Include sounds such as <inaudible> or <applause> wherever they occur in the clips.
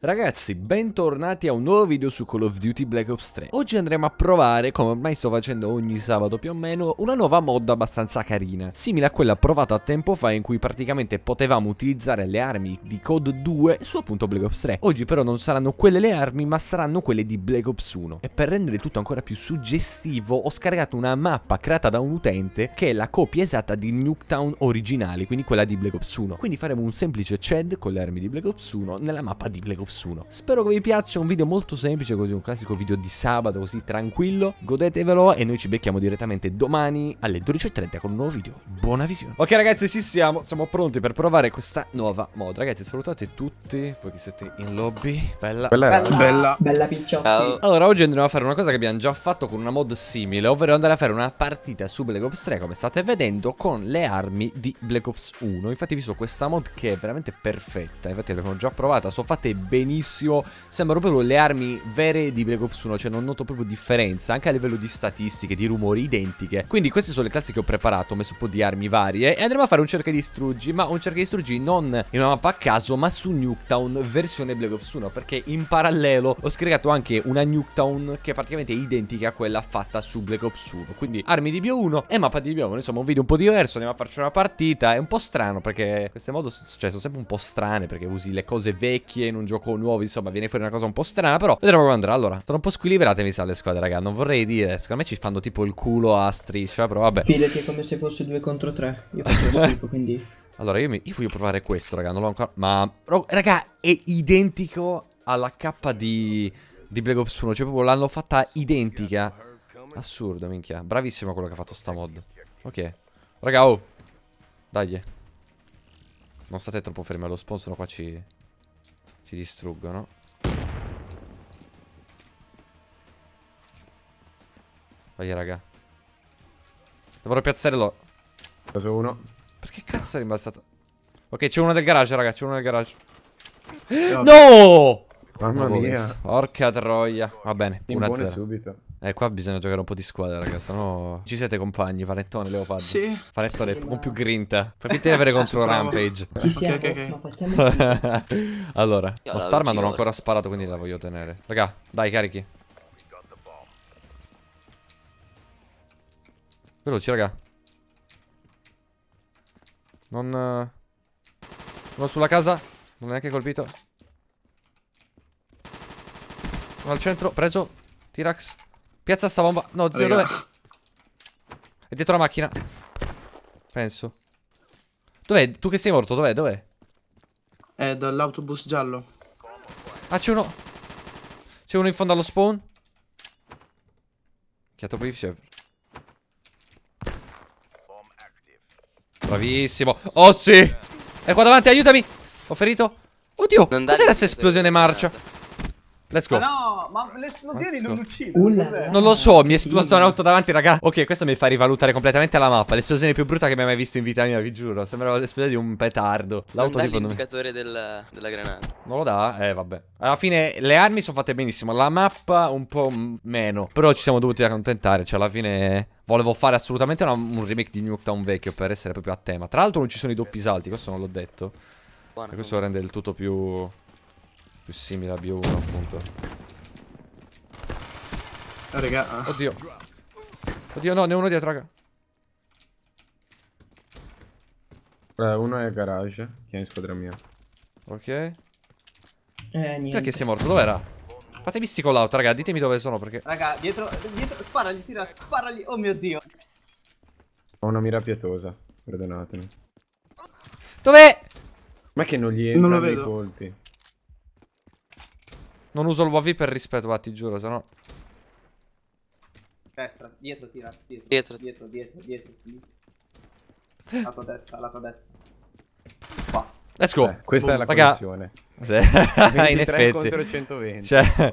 Ragazzi, bentornati a un nuovo video su Call of Duty Black Ops 3 Oggi andremo a provare, come ormai sto facendo ogni sabato più o meno Una nuova mod abbastanza carina Simile a quella provata tempo fa in cui praticamente potevamo utilizzare le armi di Code 2 su appunto Black Ops 3 Oggi però non saranno quelle le armi ma saranno quelle di Black Ops 1 E per rendere tutto ancora più suggestivo ho scaricato una mappa creata da un utente Che è la copia esatta di Nuketown originale, quindi quella di Black Ops 1 Quindi faremo un semplice CHED con le armi di Black Ops 1 nella mappa di Black Ops 1 Ops Spero che vi piaccia, un video molto semplice, così un classico video di sabato, così tranquillo. Godetevelo e noi ci becchiamo direttamente domani alle 12.30 con un nuovo video. Buona visione. Ok ragazzi, ci siamo, siamo pronti per provare questa nuova mod. Ragazzi, salutate tutti, voi che siete in lobby. Bella. Bella. Bella. Bella, bella picciotti. Allora, oggi andremo a fare una cosa che abbiamo già fatto con una mod simile, ovvero andare a fare una partita su Black Ops 3, come state vedendo, con le armi di Black Ops 1. Infatti vi so questa mod che è veramente perfetta, infatti l'abbiamo già provata, sono fatte bene benissimo. Sembrano proprio le armi vere di Black Ops 1, cioè non noto proprio differenza, anche a livello di statistiche, di rumori, identiche. Quindi queste sono le classi che ho preparato, ho messo un po' di armi varie e andremo a fare un cerca di struggi, ma un cerca di struggi non in una mappa a caso, ma su Nuketown versione Black Ops 1, perché in parallelo ho scaricato anche una Nuketown che è praticamente identica a quella fatta su Black Ops 1. Quindi armi di BO1 e mappa di BO1, insomma un video un po' diverso, andiamo a farci una partita, è un po' strano perché queste modo cioè, sono sempre un po' strane perché usi le cose vecchie in un gioco gioco nuovo, insomma, viene fuori una cosa un po' strana, però vedremo come andrà. Allora, sono un po' squilibrate mi sa le squadre, raga, non vorrei dire. Secondo me ci fanno tipo il culo a striscia, però vabbè. Fidati come se fosse 2 contro 3. Io faccio lo schifo, <laughs> quindi... Allora, io, mi... io voglio provare questo, raga, non l'ho ancora... Ma... Raga, è identico alla K di... Di Black Ops 1, cioè proprio l'hanno fatta identica Assurdo, minchia. Bravissimo quello che ha fatto sta mod. Ok. Raga, oh. Dai. Non state troppo fermi allo sponsor, qua ci... Ci distruggono Vai raga Dovrò piazzare loro. Preso uno Perché cazzo è rimbalzato? Ok c'è uno del garage raga C'è uno del garage No! no! Mamma mia. Porca troia. Va bene, 1-0. subito. Eh, qua bisogna giocare un po' di squadra, ragazzi. Sennò ci siete compagni, Farettone, Leopardo. Sì. Farettone sì, con più grinta. Fatti avere contro <laughs> Rampage. Ci siamo, okay, okay. <laughs> allora, Io lo Starman non ho ancora sparato, quindi la voglio tenere. Raga, dai, carichi. Veloci, raga. Non... Uno eh, sulla casa. Non è neanche colpito. Uno al centro, preso. t Tirax. Piazza sta bomba. No, zio, dov'è? È dietro la macchina. Penso. Dov'è? Tu che sei morto, dov'è? Dov'è? È dall'autobus giallo. Ah, c'è uno. C'è uno in fondo allo spawn. Che ha troppo Bravissimo. Oh, sì. È qua davanti, aiutami. Ho ferito. Oddio, cos'era questa esplosione marcia? Let's go. Ah no, ma l'esplosioni non uccidono. Non lo so, mi è esplosa un'auto davanti, raga. Ok, questo mi fa rivalutare completamente la mappa. L'esplosione più brutta che mi hai mai visto in vita mia, vi giuro. Sembrava l'esplosione di un petardo. L'auto tipo l'indicatore non... della, granata. Non lo dà? Eh, vabbè. Alla fine le armi sono fatte benissimo, la mappa un po' meno. Però ci siamo dovuti accontentare, cioè alla fine Volevo fare assolutamente una, un remake di Nuketown vecchio per essere proprio a tema. Tra l'altro non ci sono i doppi salti, questo non l'ho detto. Buona, e questo rende il tutto più più simile a B1 appunto eh, Raga ah. Oddio Oddio no ne è uno dietro raga eh, Uno è garage Chi è in squadra mia Ok Eh niente Cioè che sei morto dov'era? Fatemi sti out, raga, ditemi dove sono perché... Raga, dietro, dietro, sparagli, tira, sparagli, oh mio Dio. Ho una mira pietosa, perdonatemi. Dov'è? Ma che non gli entrano i colpi? Non uso il WV per rispetto, va, ti giuro, se sennò... Destra, dietro tira, dietro, dietro, dietro, dietro, dietro, dietro. Lato destra, lato destra. Qua. Let's go. Eh, questa Boom. è la Raga, connessione. Se... <laughs> in effetti. 120. Cioè...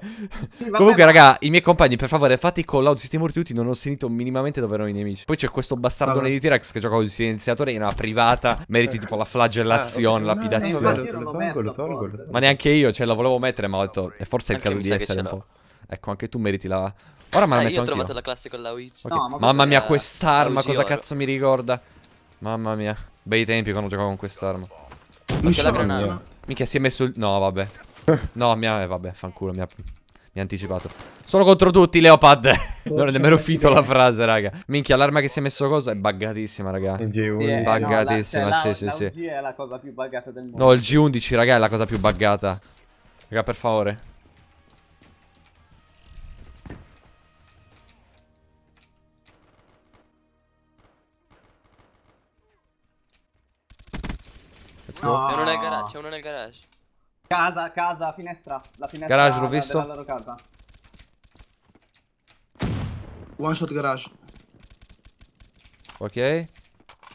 Sì, <laughs> Comunque, raga, i miei compagni, per favore, fate i call out. Siete morti tutti. Non ho sentito minimamente dove erano i nemici. Poi c'è questo bastardone di T-Rex che gioca con il silenziatore in una privata. Meriti tipo la flagellazione, ah, okay. lapidazione. ma neanche io, cioè, la volevo mettere, ma ho detto. E forse è il caso di essere un po'. Ecco, anche tu meriti la. Ora me la ah, metto anch'io. Io ho trovato la classe con la Witch. Mamma mia, quest'arma, cosa cazzo mi ricorda? Mamma mia. Bei tempi quando giocavo con quest'arma. Anche la granata. Minchia, si è messo il... No, vabbè. No, mi ha... Eh, vabbè, fanculo, mi ha... Mi ha anticipato. Sono contro tutti, Leopard. <laughs> non è nemmeno finito la frase, raga. Minchia, l'arma che si è messo cosa è buggatissima, raga. G11. Eh, buggatissima, cioè, sì, sì, sì. è la cosa più buggata del mondo. No, il G11, raga, è la cosa più buggata. Raga, per favore. No. C'è uno nel garage, c'è uno nel garage. Casa, casa, finestra. La finestra garage, l'ho visto. loro casa. One shot garage. Ok.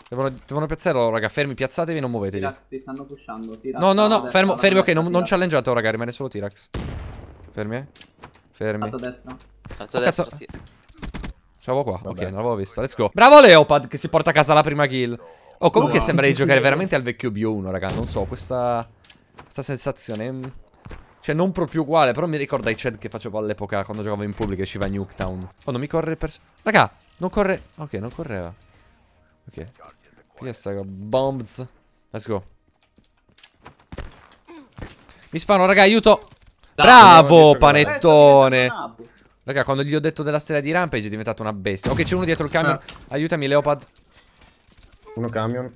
Devono, devono piazzare loro, raga. Fermi, piazzatevi, non muovetevi. Tirax, ti stanno pushando. Tirax, no, no, no. Destra, fermo, fermi, ok. Non, non challengeato, raga. Rimane solo Tirax. Fermi, eh. Fermi. Alto destra. Alto oh, ah, destra. Cazzo. qua. Vabbè. Ok, non l'avevo visto. Let's go. Bravo Leopard che si porta a casa la prima kill oh, comunque no, esatto. sembra di giocare veramente al vecchio Bio1, raga. Non so, questa, questa sensazione... Mm. Cioè, non proprio uguale, però mi ricorda i chat che facevo all'epoca quando giocavo in pubblico e usciva Nuketown. Oh, non mi corre per... Raga, non corre... Ok, non correva. Ok. Questa bombs. Let's go. Mi sparo, raga, aiuto. Bravo, panettone. Raga, quando gli ho detto della stella di Rampage è diventata una bestia. Ok, c'è uno dietro il camion. <laughs> Aiutami, Leopard. Uno camion.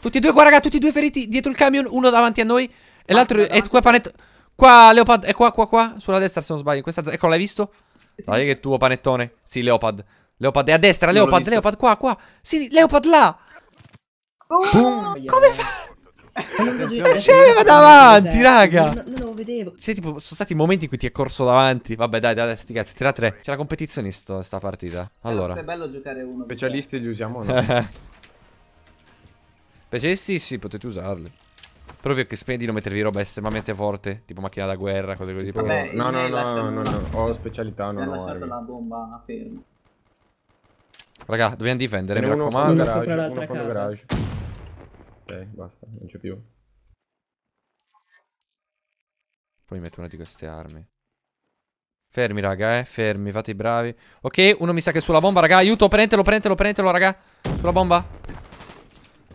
Tutti e due, guarda, raga, tutti e due feriti dietro il camion, uno davanti a noi. E ah, l'altro è qua panetto. Qua, Leopard, è qua, qua, qua. Sulla destra, se non sbaglio. questa zona. Ecco, l'hai visto? Dai, che tuo panettone. Sì, Leopard. Leopard è a destra, Leopard, Leopard, qua, qua. Sì, Leopard là. Oh, Boom. Come fa? Ce c'era davanti, raga. Non, non lo vedevo. Cioè, tipo, sono stati momenti in cui ti è corso davanti. Vabbè, dai, dai, sti cazzi, tira tre. C'è la competizione sto, sta partita. Eh, allora. È bello giocare uno. Specialisti li usiamo noi. <laughs> Specialisti sì, potete usarli. Però che spendi non mettervi roba estremamente forte, tipo macchina da guerra, cose così. Vabbè, no, no, no, no, no, ho specialità, non ho lasciato armi. la bomba a fermo. Raga, dobbiamo difendere, mi raccomando. Uno sopra l'altra casa. Garage basta, non c'è più. Poi metto una di queste armi. Fermi, raga, eh, fermi, fate i bravi. Ok, uno mi sa che è sulla bomba, raga, aiuto, prendetelo, prendetelo, prendetelo, raga. Sulla bomba.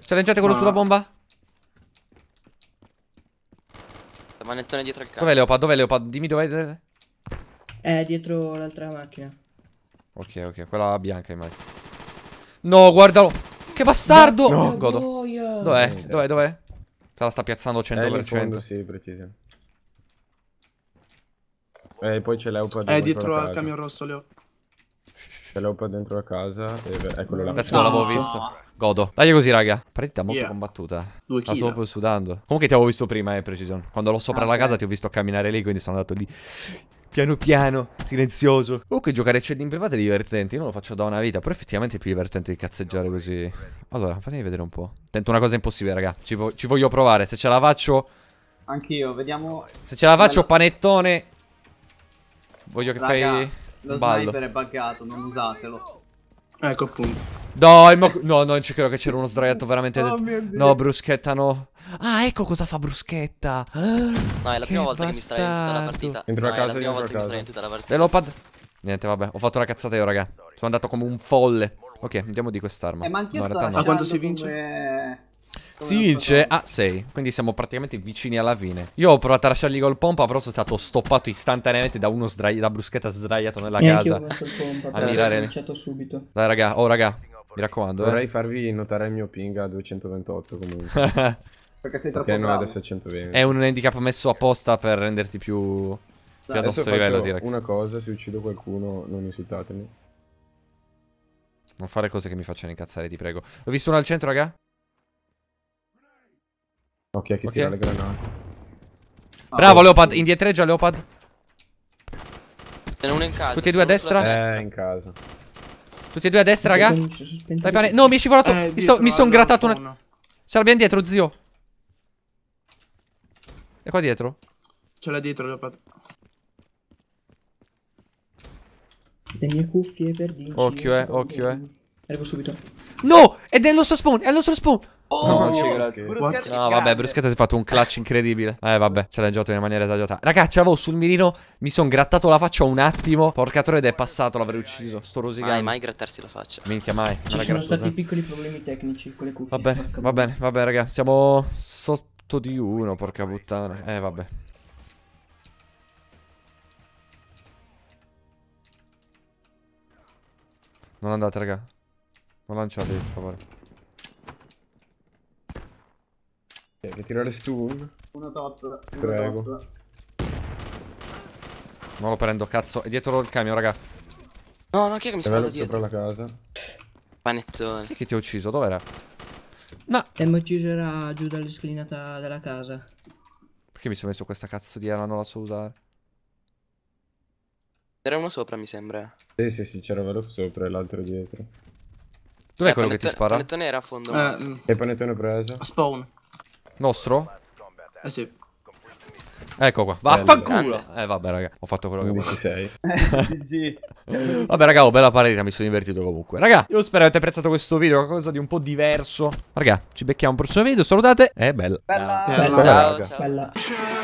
Challengeate quello no. Ah. sulla bomba. La manettone dietro il cazzo. Dov'è Leopard? Dov'è Leopard? Dimmi dov'è. È dietro l'altra macchina. Ok, ok, quella bianca immagino. No, guardalo. Che bastardo! No, no. Godo. Dov'è? Dov'è? Dov'è? Te la sta piazzando 100%. Eh, fondo, sì, preciso. E eh, poi c'è Leopard. Eh, è dietro al camion rosso, Leo. C'è Leopard dentro la casa. E... Eccolo là. Let's go, l'avevo visto. Godo. Dai così, raga. Partita molto yeah. combattuta. Due kill. La sto proprio sudando. Comunque ti avevo visto prima, eh, Precision. Quando l'ho sopra ah, la casa eh. ti ho visto camminare lì, quindi sono andato lì piano piano, silenzioso. Oh, Comunque giocare a chat in privato è divertente, io non lo faccio da una vita, però effettivamente è più divertente di cazzeggiare così. Allora, fatemi vedere un po'. Tento una cosa impossibile, raga, ci, vo ci voglio provare, se ce la faccio... Anch'io, vediamo... Se ce la faccio, panettone... Voglio che raga, fai... Lo ballo. sniper è buggato, non usatelo. Ecco appunto. Dai, ma... No, no, non ci credo che c'era uno sdraiato oh, veramente... Oh, no, bruschetta no. Ah, ecco cosa fa bruschetta. no, è la prima volta bastardo. che mi sdraio in tutta la partita. Entro no, casa, è la prima volta che mi sdraio in tutta la partita. E pad... Niente, vabbè, ho fatto la cazzata io, raga. Sono andato come un folle. Ok, andiamo di quest'arma. Eh, ma anch'io no, sto no. A quanto si vince? Come... Si vince a 6 Quindi siamo praticamente vicini alla fine Io ho provato a lasciargli col pompa Però sono stato stoppato istantaneamente da uno sdraiato Da bruschetta sdraiato nella e casa pompa, A subito. Dai raga Oh raga Mi raccomando eh. Vorrei eh. farvi notare il mio ping a 228 comunque <laughs> Perché sei troppo Perché no, adesso è 120 È un handicap messo apposta per renderti più Più Dai, a nostro livello t Una cosa Se uccido qualcuno Non esitatemi non fare cose che mi facciano incazzare, ti prego. L'ho visto uno al centro, raga? Ok, che okay. tira le granate. Bravo, ah, boh. Leopard. Indietreggia, Leopard. Uno in casa. Tutti e due a destra? Eh, in casa. Tutti e due a destra, raga. Dai, no, mi è scivolato. Eh, mi, mi sono grattato una. Ce l'abbiamo dietro, zio. È qua dietro? Ce l'ha dietro, Leopard. Le mie cuffie per dire. Occhio, eh, occhio, eh. Arrivo subito. No! È del nostro spawn! È il nostro spawn! Oh, no, no, vabbè, Bruschetta si è fatto un clutch incredibile. Eh, vabbè, ce giocato in maniera esagerata. Ragazzi, ce l'avevo sul mirino, mi sono grattato la faccia un attimo. Porca troia, ed è passato, l'avrei ucciso. Sto rosicando. Mai, mai grattarsi la faccia. Minchia, mai. Ci sono grattosa. stati piccoli problemi tecnici con le cuffie. Vabbè, va bene, va bene, ragazzi. Siamo sotto di uno, porca puttana. Eh, vabbè. Non andate, raga. Non lanciate, per favore. Cioè, che tirare stun? Uno top, uno Prego. Top. Non lo prendo, cazzo. È dietro il camion, raga. No, no, chi è che mi sta dietro? la casa. Panettone. Chi è che ti ha ucciso? Dov'era? No. E mi ucciderà giù dall'esclinata della casa. Perché mi sono messo questa cazzo di arma? Non la so usare. Era uno sopra, mi sembra. Sì, sì, sì, c'era Veloc sopra e l'altro dietro. Dov'è eh, quello che ti spara? Il panettone era a fondo. Eh, e panettone preso. Spawn. Nostro? Eh sì. Ecco qua. Vaffanculo. Eh vabbè raga, ho fatto quello che volevo. sei. <laughs> vabbè raga, ho oh, bella partita, mi sono divertito comunque. Raga, io spero avete apprezzato questo video, qualcosa di un po' diverso. Raga, ci becchiamo al prossimo video, salutate e bella. Bella. Bella. bella. bella. bella.